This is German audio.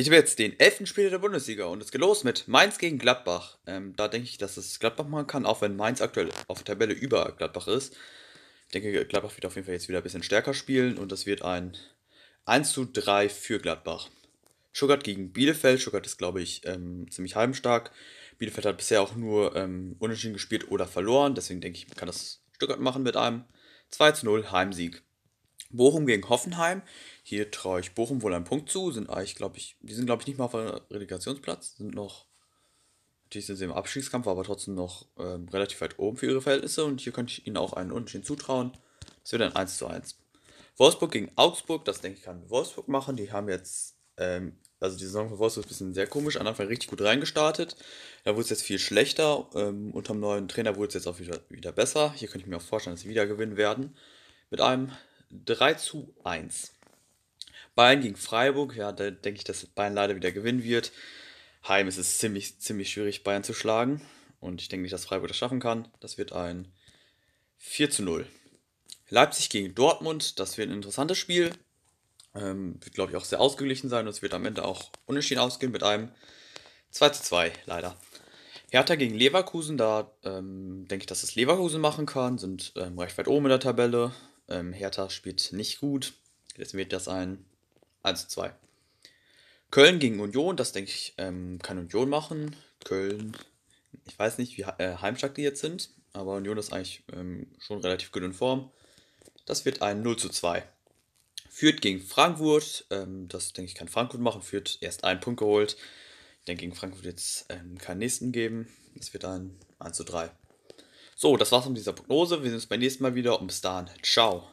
Ich will jetzt den elften Spieler der Bundesliga und es geht los mit Mainz gegen Gladbach. Ähm, da denke ich, dass es Gladbach machen kann, auch wenn Mainz aktuell auf der Tabelle über Gladbach ist. Ich denke, Gladbach wird auf jeden Fall jetzt wieder ein bisschen stärker spielen und das wird ein 1 zu 3 für Gladbach. Schuckert gegen Bielefeld. Schuckert ist, glaube ich, ähm, ziemlich heimstark. Bielefeld hat bisher auch nur ähm, unentschieden gespielt oder verloren. Deswegen denke ich, kann das Stuttgart machen mit einem 2 zu 0 Heimsieg. Bochum gegen Hoffenheim. Hier traue ich Bochum wohl einen Punkt zu. Sind eigentlich, glaube ich, die sind, glaube ich, nicht mal auf einem Relegationsplatz. Sind noch, natürlich sind sie im Abstiegskampf, aber trotzdem noch ähm, relativ weit oben für ihre Verhältnisse. Und hier könnte ich ihnen auch einen Unentschieden zutrauen. Das wird dann 1 zu 1. Wolfsburg gegen Augsburg, das denke ich, kann Wolfsburg machen. Die haben jetzt, ähm, also die Saison von Wolfsburg ist ein bisschen sehr komisch. Am Anfang richtig gut reingestartet. Da wurde es jetzt viel schlechter. Ähm, unter dem neuen Trainer wurde es jetzt auch wieder, wieder besser. Hier könnte ich mir auch vorstellen, dass sie wieder gewinnen werden. Mit einem 3 zu 1. Bayern gegen Freiburg, ja, da denke ich, dass Bayern leider wieder gewinnen wird. Heim ist es ziemlich, ziemlich schwierig, Bayern zu schlagen. Und ich denke nicht, dass Freiburg das schaffen kann. Das wird ein 4 zu 0. Leipzig gegen Dortmund, das wird ein interessantes Spiel. Ähm, wird, glaube ich, auch sehr ausgeglichen sein. Und es wird am Ende auch unentschieden ausgehen mit einem 2 zu 2, leider. Hertha gegen Leverkusen, da ähm, denke ich, dass das Leverkusen machen kann. Sind ähm, recht weit oben in der Tabelle. Ähm, Hertha spielt nicht gut. Jetzt wird das ein 1 2. Köln gegen Union, das denke ich, ähm, kann Union machen. Köln, ich weiß nicht, wie äh, heimstark die jetzt sind, aber Union ist eigentlich ähm, schon relativ gut in Form. Das wird ein 0 zu 2. Fürth gegen Frankfurt, ähm, das denke ich, kann Frankfurt machen. Fürth erst einen Punkt geholt. Ich denke, gegen Frankfurt wird es ähm, keinen nächsten geben. Es wird ein 1 zu 3. So, das war's mit dieser Prognose. Wir sehen uns beim nächsten Mal wieder und bis dahin. Ciao.